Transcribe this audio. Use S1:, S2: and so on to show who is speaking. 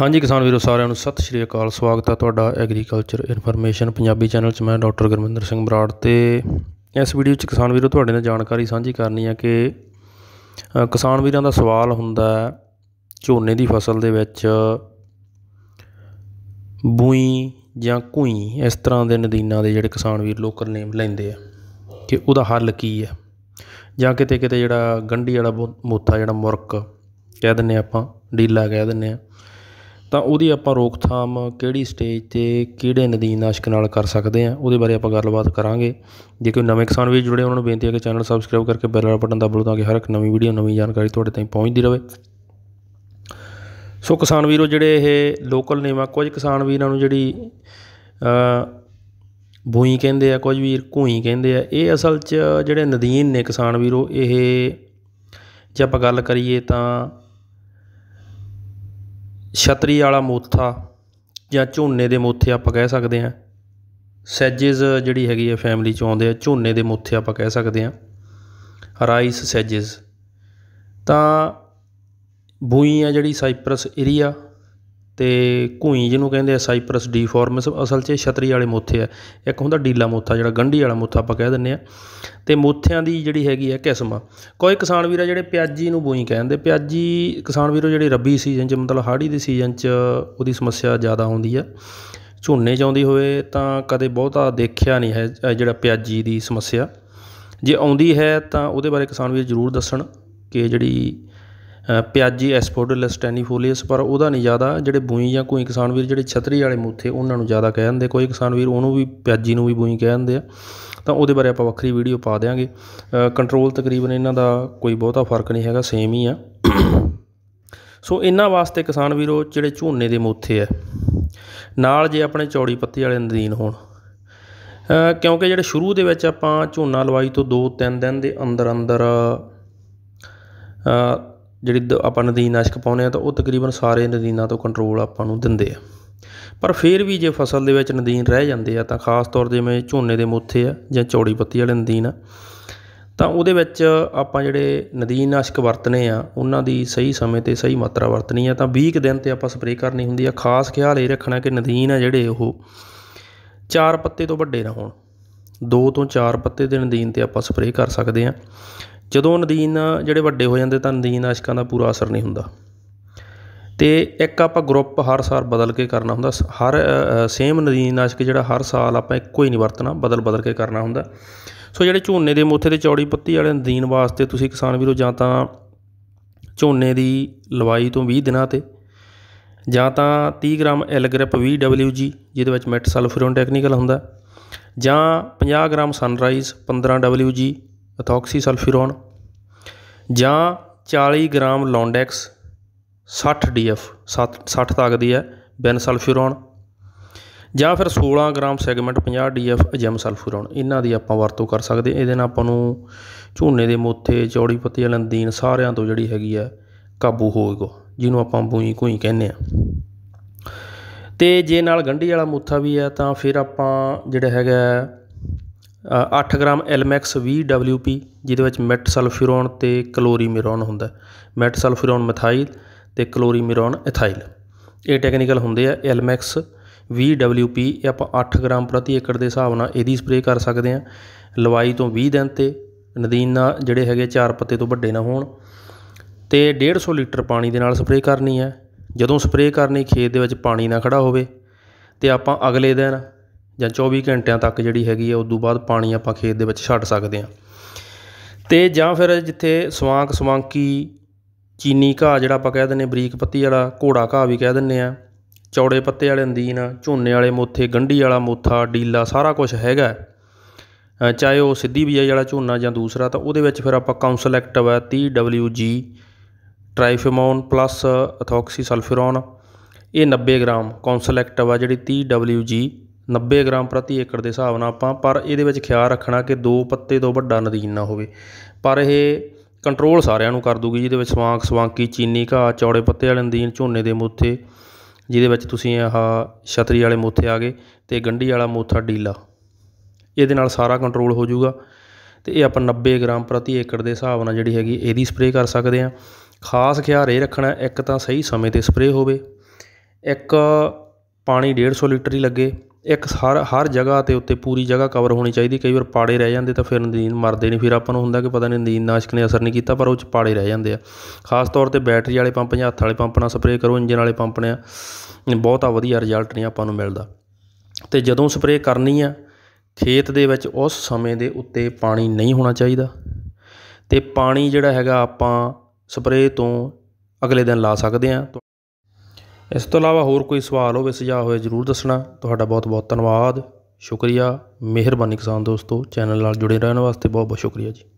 S1: ਹਾਂਜੀ ਕਿਸਾਨ ਵੀਰੋ ਸਾਰਿਆਂ ਨੂੰ ਸਤਿ ਸ਼੍ਰੀ ਅਕਾਲ ਸਵਾਗਤ ਹੈ ਤੁਹਾਡਾ ਐਗਰੀਕਲਚਰ ਇਨਫੋਰਮੇਸ਼ਨ ਪੰਜਾਬੀ ਚੈਨਲ 'ਚ ਮੈਂ ਡਾਕਟਰ ਗੁਰਮਿੰਦਰ ਸਿੰਘ ਬਰਾੜ ਤੇ ਇਸ ਵੀਡੀਓ 'ਚ ਕਿਸਾਨ ਵੀਰੋ ਤੁਹਾਡੇ ਨਾਲ ਜਾਣਕਾਰੀ ਸਾਂਝੀ ਕਰਨੀ ਹੈ ਕਿ ਕਿਸਾਨ ਵੀਰਾਂ ਦਾ ਸਵਾਲ ਹੁੰਦਾ ਝੋਨੇ ਦੀ ਫਸਲ ਦੇ ਵਿੱਚ ਬੂਈ ਜਾਂ ਕੁਈ ਇਸ ਤਰ੍ਹਾਂ ਦੇ ਨਦੀਨਾਂ ਦੇ ਜਿਹੜੇ ਕਿਸਾਨ ਵੀਰ ਲੋਕਰ ਨੇਮ ਲੈਂਦੇ ਆ ਕਿ ਉਹਦਾ ਹੱਲ ਕੀ ਹੈ ਜਾਂ ਕਿਤੇ ਕਿਤੇ ਜਿਹੜਾ ਗੰਢੀ ਵਾਲਾ ਮੋਥਾ ਜਿਹੜਾ ਮੁਰਕ ਕਹਿ ਦਿੰਨੇ ਆਪਾਂ ਡੀਲਾ ਕਹਿ ਦਿੰਨੇ ਆ ਤਾਂ ਉਹਦੀ ਆਪਾਂ ਰੋਕਥਾਮ ਕਿਹੜੀ ਸਟੇਜ 'ਤੇ ਕਿਹੜੇ ਨਾਸ਼ਕ ਨਾਲ ਕਰ ਸਕਦੇ ਆ ਉਹਦੇ ਬਾਰੇ ਆਪਾਂ ਗੱਲਬਾਤ ਕਰਾਂਗੇ ਜੇ ਕੋਈ ਨਵੇਂ ਕਿਸਾਨ ਵੀ ਜੁੜੇ ਉਹਨਾਂ ਨੂੰ ਬੇਨਤੀ ਹੈ ਕਿ ਚੈਨਲ ਸਬਸਕ੍ਰਾਈਬ ਕਰਕੇ ਬੈਲ ਵਾਲਾ ਬਟਨ ਦਬਾ ਲਓ ਤਾਂ ਕਿ ਹਰ ਇੱਕ ਨਵੀਂ ਵੀਡੀਓ ਨਵੀਂ ਜਾਣਕਾਰੀ ਤੁਹਾਡੇ ਤਾਈਂ ਪਹੁੰਚਦੀ ਰਹੇ ਸੋ ਕਿਸਾਨ ਵੀਰੋ ਜਿਹੜੇ ਇਹ ਲੋਕਲ ਨੇਮ ਆ ਕੁਝ ਕਿਸਾਨ ਵੀਰਾਂ ਨੂੰ ਜਿਹੜੀ ਅ ਬੂਈ ਕਹਿੰਦੇ ਆ ਕੁਝ ਵੀਰ ਘੂਈ ਕਹਿੰਦੇ ਆ ਇਹ ਅਸਲ 'ਚ ਜਿਹੜੇ ਨਦੀਨ ਨੇ ਕਿਸਾਨ ਵੀਰੋ ਇਹ ਜੇ ਆਪਾਂ ਗੱਲ ਕਰੀਏ ਤਾਂ ਛਤਰੀ ਵਾਲਾ ਮੋਥਾ ਜਾਂ ਝੋਨੇ ਦੇ ਮੋਥੇ ਆਪਾਂ ਕਹਿ ਸਕਦੇ ਹਾਂ ਸੈਜਸ ਜਿਹੜੀ ਹੈਗੀ ਹੈ ਫੈਮਿਲੀ 'ਚ ਆਉਂਦੇ ਆ ਝੋਨੇ ਦੇ ਮੋਥੇ ਆਪਾਂ ਕਹਿ ਸਕਦੇ ਹਾਂ ਰਾਈਸ ਸੈਜਸ ਤਾਂ ਬੂਈ ਆ ਜਿਹੜੀ ਸਾਈਪਰਸ ਏਰੀਆ ਤੇ ਘੂਈ ਜਿਹਨੂੰ ਕਹਿੰਦੇ ਆ ਸਾਈਪਰਸ ਡੀਫੋਰਮਸ ਅਸਲ 'ਚ ਛਤਰੀ ਵਾਲੇ ਮੋਥੇ ਆ ਇੱਕ ਹੁੰਦਾ ਡੀਲਾ ਮੋਥਾ ਜਿਹੜਾ ਗੰਢੀ ਵਾਲਾ ਮੋਥਾ ਆਪਾਂ ਕਹਿ ਦਿੰਨੇ ਆ ਤੇ ਮੋਥਿਆਂ ਦੀ ਜਿਹੜੀ ਹੈਗੀ ਆ ਕਿਸਮ ਆ ਕੋਈ ਕਿਸਾਨ ਵੀਰਾ ਜਿਹੜੇ ਪਿਆਜੀ ਨੂੰ ਬੋਈ ਕਹਿੰਦੇ ਪਿਆਜੀ ਕਿਸਾਨ ਵੀਰੋ ਜਿਹੜੇ ਰੱਬੀ ਸੀਜ਼ਨ 'ਚ ਮਤਲਬ ਹਾੜੀ ਦੇ ਸੀਜ਼ਨ 'ਚ ਉਹਦੀ ਸਮੱਸਿਆ ਜ਼ਿਆਦਾ ਆਉਂਦੀ ਆ ਝੋਨੇ 'ਚ ਆਉਂਦੀ ਹੋਵੇ ਤਾਂ ਕਦੇ ਬਹੁਤਾ ਦੇਖਿਆ ਨਹੀਂ ਹੈ ਜਿਹੜਾ ਪਿਆਜੀ ਦੀ ਸਮੱਸਿਆ ਜੇ ਆਉਂਦੀ ਹੈ ਤਾਂ ਉਹਦੇ ਬਾਰੇ ਕਿਸਾਨ ਵੀਰ ਜ਼ਰੂਰ ਦੱਸਣ ਕਿ ਜਿਹੜੀ ਪਿਆਜੀ ਐਸਪੋਡਲਸ ਟੈਨੀਫੋਲੀਅਸ ਪਰ ਉਹਦਾ ਨਹੀਂ ਜ਼ਿਆਦਾ ਜਿਹੜੇ ਬੂਈ ਜਾਂ ਕੋਈ ਕਿਸਾਨ ਵੀਰ ਜਿਹੜੇ ਛਤਰੀ ਵਾਲੇ ਮੂਥੇ ਉਹਨਾਂ ਨੂੰ ਜ਼ਿਆਦਾ ਕਹਿ ਜਾਂਦੇ ਕੋਈ ਕਿਸਾਨ ਵੀਰ ਉਹਨੂੰ ਵੀ ਪਿਆਜੀ ਨੂੰ ਵੀ ਬੂਈ ਕਹਿ ਜਾਂਦੇ ਆ ਤਾਂ ਉਹਦੇ ਬਾਰੇ ਆਪਾਂ ਵੱਖਰੀ ਵੀਡੀਓ ਪਾ ਦੇਾਂਗੇ ਕੰਟਰੋਲ ਤਕਰੀਬਨ ਇਹਨਾਂ ਦਾ ਕੋਈ ਬਹੁਤਾ ਫਰਕ ਨਹੀਂ ਹੈਗਾ ਸੇਮ ਹੀ ਆ ਸੋ ਇਹਨਾਂ ਵਾਸਤੇ ਕਿਸਾਨ ਵੀਰੋ ਜਿਹੜੇ ਝੋਨੇ ਦੇ ਮੂਥੇ ਆ ਨਾਲ ਜੇ ਆਪਣੇ ਚੌੜੀ ਪੱਤੀ ਵਾਲੇ ਨਦੀਨ ਹੋਣ ਕਿਉਂਕਿ ਜਿਹੜੇ ਸ਼ੁਰੂ ਦੇ ਵਿੱਚ ਆਪਾਂ ਝੋਨਾ ਲਵਾਈ ਤੋਂ 2-3 ਦਿਨ ਦੇ ਅੰਦਰ ਅੰਦਰ ਜਿਹੜੀ ਆਪਾਂ ਨਦੀਨ ਨਾਸ਼ਕ ਪਾਉਨੇ ਆ ਤਾਂ ਉਹ ਤਕਰੀਬਨ ਸਾਰੇ ਨਦੀਨਾਂ ਤੋਂ ਕੰਟਰੋਲ ਆਪਾਂ ਨੂੰ ਦਿੰਦੇ ਆ ਪਰ ਫਿਰ ਵੀ ਜੇ ਫਸਲ ਦੇ ਵਿੱਚ ਨਦੀਨ ਰਹਿ ਜਾਂਦੇ ਆ ਤਾਂ ਖਾਸ ਤੌਰ ਤੇ ਜਿਵੇਂ ਝੋਨੇ ਦੇ ਮੋਥੇ ਆ ਜਾਂ ਚੌੜੀ ਪੱਤੀ ਵਾਲੇ ਨਦੀਨ ਆ ਤਾਂ ਉਹਦੇ ਵਿੱਚ ਆਪਾਂ ਜਿਹੜੇ ਨਦੀਨ ਨਾਸ਼ਕ ਵਰਤਨੇ ਆ ਉਹਨਾਂ ਦੀ ਸਹੀ ਸਮੇਂ ਤੇ ਸਹੀ ਮਾਤਰਾ ਵਰਤਣੀ ਆ ਤਾਂ 20 ਦਿਨ ਤੇ ਆਪਾਂ ਸਪਰੇਅ ਕਰਨੀ ਹੁੰਦੀ ਆ ਖਾਸ ਖਿਆਲ ਇਹ ਰੱਖਣਾ ਕਿ ਨਦੀਨ ਆ ਜਿਹੜੇ ਉਹ ਚਾਰ ਪੱਤੇ ਤੋਂ ਵੱਡੇ ਨਾ ਹੋਣ ਦੋ ਤੋਂ ਚਾਰ ਪੱਤੇ ਦੇ ਨਦੀਨ ਤੇ ਆਪਾਂ ਸਪਰੇਅ ਕਰ ਸਕਦੇ ਆ ਜਦੋਂ ਨਦੀਨ ਜਿਹੜੇ ਵੱਡੇ ਹੋ ਜਾਂਦੇ ਤਾਂ ਨਦੀਨ ਆਸ਼ਕਾਂ ਦਾ ਪੂਰਾ ਅਸਰ ਨਹੀਂ ਹੁੰਦਾ ਤੇ ਇੱਕ ਆਪਾਂ ਗਰੁੱਪ ਹਰ ਸਾਲ ਬਦਲ ਕੇ ਕਰਨਾ ਹੁੰਦਾ ਹਰ ਸੇਮ ਨਦੀਨ ਆਸ਼ਕ ਜਿਹੜਾ ਹਰ ਸਾਲ ਆਪਾਂ ਇੱਕੋ ਹੀ ਨਹੀਂ ਵਰਤਣਾ ਬਦਲ ਬਦਲ ਕੇ ਕਰਨਾ ਹੁੰਦਾ ਸੋ ਜਿਹੜੇ ਝੋਨੇ ਦੇ ਮੋਥੇ ਤੇ ਚੌੜੀ ਪੱਤੀ ਵਾਲੇ ਨਦੀਨ ਵਾਸਤੇ ਤੁਸੀਂ ਕਿਸਾਨ ਵੀਰੋ ਜਾਂ ਤਾਂ ਝੋਨੇ ਦੀ ਲਵਾਈ ਤੋਂ 20 ਦਿਨਾਂ ਤੇ ਜਾਂ ਤਾਂ 30 ਗ੍ਰਾਮ ਐਲ ਗ੍ਰਿਪ 20WG ਜਿਹਦੇ ਵਿੱਚ ਮੈਟ ਸਲਫਰੋਨ ਟੈਕਨੀਕਲ ਹੁੰਦਾ ਜਾਂ 50 ਗ੍ਰਾਮ ਸਨਰਾਈਜ਼ 15WG ਐਥੋਕਸੀ ਸਲਫਿਰੋਨ ਜਾਂ 40 ਗ੍ਰਾਮ ਲੌਂਡੈਕਸ 60 ਡੀਐਫ 60 ਤੱਕ ਦੀ ਹੈ ਬੈਨ ਸਲਫਿਰੋਨ ਜਾਂ ਫਿਰ 16 ਗ੍ਰਾਮ ਸੈਗਮੈਂਟ 50 ਡੀਐਫ ਅਜਮ ਸਲਫਿਰੋਨ ਇਹਨਾਂ ਦੀ ਆਪਾਂ ਵਰਤੋਂ ਕਰ ਸਕਦੇ ਇਹਦੇ ਨਾਲ ਆਪਾਂ ਨੂੰ ਝੋਨੇ ਦੇ ਮੋਥੇ ਚੌੜੀ ਪੱਤੀ ਲੰਦੀਨ ਸਾਰਿਆਂ ਤੋਂ ਜਿਹੜੀ ਹੈਗੀ ਹੈ ਕਾਬੂ ਹੋਏਗਾ ਜਿਹਨੂੰ ਆਪਾਂ ਬੂਈ ਕੋਈ ਕਹਿੰਦੇ ਆ ਤੇ ਜੇ ਨਾਲ ਗੰਢੀ ਵਾਲਾ ਮੋਥਾ ਵੀ ਆ ਤਾਂ ਫਿਰ ਆਪਾਂ ਜਿਹੜਾ ਹੈਗਾ 8 ਗ੍ਰਾਮ ਐਲਮੈਕਸ ਵੀਹ ਡਬਲਿਊ ਪੀ ਜਿਹਦੇ ਵਿੱਚ ਮੈਟ ਤੇ ਅਤੇ ਕਲੋਰੀਮਿਰੋਨ ਹੁੰਦਾ ਮੈਟ ਸਲਫਿਰੋਨ ਮਿਥਾਈਲ ਅਤੇ ਕਲੋਰੀਮਿਰੋਨ ਇਥਾਈਲ ਇਹ ਟੈਕਨੀਕਲ ਹੁੰਦੇ ਆ ਐਲਮੈਕਸ ਵੀਹ ਡਬਲਿਊ ਪੀ ਇਹ ਆਪਾਂ 8 ਗ੍ਰਾਮ ਪ੍ਰਤੀ ਏਕੜ ਦੇ ਹਿਸਾਬ ਨਾਲ ਇਹਦੀ ਸਪਰੇਅ ਕਰ ਸਕਦੇ ਆ ਲਵਾਈ ਤੋਂ 20 ਦਿਨ ਤੇ ਨਦੀਨਾ ਜਿਹੜੇ ਹੈਗੇ ਚਾਰ ਪੱਤੇ ਤੋਂ ਵੱਡੇ ਨਾ ਹੋਣ ਤੇ 150 ਲੀਟਰ ਪਾਣੀ ਦੇ ਨਾਲ ਸਪਰੇਅ ਕਰਨੀ ਹੈ ਜਦੋਂ ਸਪਰੇਅ ਕਰਨੀ ਖੇਤ ਦੇ ਵਿੱਚ ਪਾਣੀ ਨਾ ਖੜਾ ਹੋਵੇ ਤੇ ਆਪਾਂ ਅਗਲੇ ਦਿਨ ਜਾਂ 24 ਘੰਟਿਆਂ ਤੱਕ ਜਿਹੜੀ ਹੈਗੀ ਹੈ ਉਸ ਤੋਂ ਬਾਅਦ ਪਾਣੀ ਆਪਾਂ ਖੇਤ ਦੇ ਵਿੱਚ ਛੱਡ ਸਕਦੇ ਹਾਂ ਤੇ ਜਾਂ ਫਿਰ ਜਿੱਥੇ ਸਵਾਂਕ ਸਵਾਂਕੀ ਚੀਨੀ ਘਾਹ ਜਿਹੜਾ ਆਪਾਂ ਕਹਿ ਦਿੰਨੇ ਬਰੀਕ ਪੱਤੀ ਵਾਲਾ ਘੋੜਾ ਘਾਹ ਵੀ ਕਹਿ ਦਿੰਨੇ ਆ ਚੌੜੇ ਪੱਤੇ ਵਾਲੇ ਅੰਦੀਨ ਝੋਨੇ ਵਾਲੇ ਮੋਥੇ ਗੰਢੀ ਵਾਲਾ ਮੋਥਾ ਡੀਲਾ ਸਾਰਾ ਕੁਝ ਹੈਗਾ ਚਾਹੇ ਉਹ ਸਿੱਧੀ ਬੀਜਾਈ ਵਾਲਾ ਝੋਨਾ ਜਾਂ ਦੂਸਰਾ ਤਾਂ ਉਹਦੇ ਵਿੱਚ ਫਿਰ ਆਪਾਂ ਕਾਉਂਸਲੈਕਟਿਵ ਹੈ 30 WG ਟ੍ਰਾਈਫਿਮੋਨ ਪਲੱਸ ਅਥੋਕਸੀ ਸਲਫਰੋਨ ਇਹ 90 ਗ੍ਰਾਮ ਕਾਉਂਸਲੈਕਟਿਵ ਆ ਜਿਹੜੀ 30 WG 90 ਗ੍ਰਾਮ ਪ੍ਰਤੀ ਏਕੜ ਦੇ ਹਿਸਾਬ ਨਾਲ ਆਪਾਂ ਪਰ ਇਹਦੇ ਵਿੱਚ ਖਿਆਲ ਰੱਖਣਾ ਕਿ ਦੋ ਪੱਤੇ ਤੋਂ ਵੱਡਾ ਨਦੀਨ ਨਾ ਹੋਵੇ ਪਰ ਇਹ ਕੰਟਰੋਲ ਸਾਰਿਆਂ ਨੂੰ ਕਰ ਦੂਗੀ ਜਿਹਦੇ ਵਿੱਚ ਸਵਾਂਕ ਸਵਾਂਕੀ ਚੀਨੀ ਘਾਹ ਚੌੜੇ ਪੱਤੇ ਵਾਲੇ ਨਦੀਨ ਝੋਨੇ ਦੇ ਮੋਥੇ ਜਿਹਦੇ ਵਿੱਚ ਤੁਸੀਂ ਆਹ ਛਤਰੀ ਵਾਲੇ ਮੋਥੇ ਆ ਗਏ ਤੇ ਗੰਢੀ ਵਾਲਾ ਮੋਥਾ ਡੀਲਾ ਇਹਦੇ ਨਾਲ ਸਾਰਾ ਕੰਟਰੋਲ ਹੋ ਜਾਊਗਾ ਤੇ ਇਹ ਆਪਾਂ 90 ਗ੍ਰਾਮ ਪ੍ਰਤੀ ਏਕੜ ਦੇ ਹਿਸਾਬ ਨਾਲ ਜਿਹੜੀ ਹੈਗੀ ਇਹਦੀ ਸਪਰੇਅ ਕਰ ਸਕਦੇ ਆ ਖਾਸ ਖਿਆਲ ਇਹ ਰੱਖਣਾ ਇੱਕ ਤਾਂ ਸਹੀ ਸਮੇਂ ਤੇ ਸਪਰੇਅ ਹੋਵੇ ਇੱਕ ਪਾਣੀ 150 ਲੀਟਰ ਹੀ ਲੱਗੇ ਇੱਕ ਹਰ ਹਰ ਜਗ੍ਹਾ ਤੇ ਉੱਤੇ ਪੂਰੀ ਜਗ੍ਹਾ ਕਵਰ ਹੋਣੀ ਚਾਹੀਦੀ ਕਈ ਵਾਰ ਪਾੜੇ ਰਹਿ ਜਾਂਦੇ ਤਾਂ ਫਿਰ ਨਦੀਨ ਮਰਦੇ ਨਹੀਂ ਫਿਰ ਆਪਾਂ ਨੂੰ ਹੁੰਦਾ ਕਿ ਪਤਾ ਨਹੀਂ ਨਦੀਨ ਨਾਸ਼ਕ ਨੇ ਅਸਰ ਨਹੀਂ ਕੀਤਾ ਪਰ ਉਹ ਚ ਪਾੜੇ ਰਹਿ ਜਾਂਦੇ ਆ ਖਾਸ ਤੌਰ ਤੇ ਬੈਟਰੀ ਵਾਲੇ ਪੰਪ ਜਾਂ ਹੱਥ ਵਾਲੇ ਪੰਪ ਨਾਲ ਸਪਰੇਅ ਕਰੋ ਇੰਜਨ ਵਾਲੇ ਪੰਪ ਨੇ ਬਹੁਤਾ ਵਧੀਆ ਰਿਜ਼ਲਟ ਨਹੀਂ ਆਪਾਂ ਨੂੰ ਮਿਲਦਾ ਤੇ ਜਦੋਂ ਸਪਰੇਅ ਕਰਨੀ ਆ ਖੇਤ ਦੇ ਵਿੱਚ ਉਸ ਸਮੇਂ ਦੇ ਉੱਤੇ ਪਾਣੀ ਨਹੀਂ ਹੋਣਾ ਚਾਹੀਦਾ ਤੇ ਪਾਣੀ ਜਿਹੜਾ ਹੈਗਾ ਆਪਾਂ ਸਪਰੇਅ ਤੋਂ ਅਗਲੇ ਦਿਨ ਲਾ ਸਕਦੇ ਆ ਇਸ ਤੋਂ ਇਲਾਵਾ ਹੋਰ ਕੋਈ ਸਵਾਲ ਹੋਵੇ ਸੁਝਾਅ ਹੋਵੇ ਜ਼ਰੂਰ ਦੱਸਣਾ ਤੁਹਾਡਾ ਬਹੁਤ ਬਹੁਤ ਧੰਨਵਾਦ ਸ਼ੁਕਰੀਆ ਮਿਹਰਬਾਨੀ ਕਿਸਾਨ ਦੋਸਤੋ ਚੈਨਲ ਨਾਲ ਜੁੜੇ ਰਹਿਣ ਵਾਸਤੇ ਬਹੁਤ ਬਹੁਤ ਸ਼ੁਕਰੀਆ ਜੀ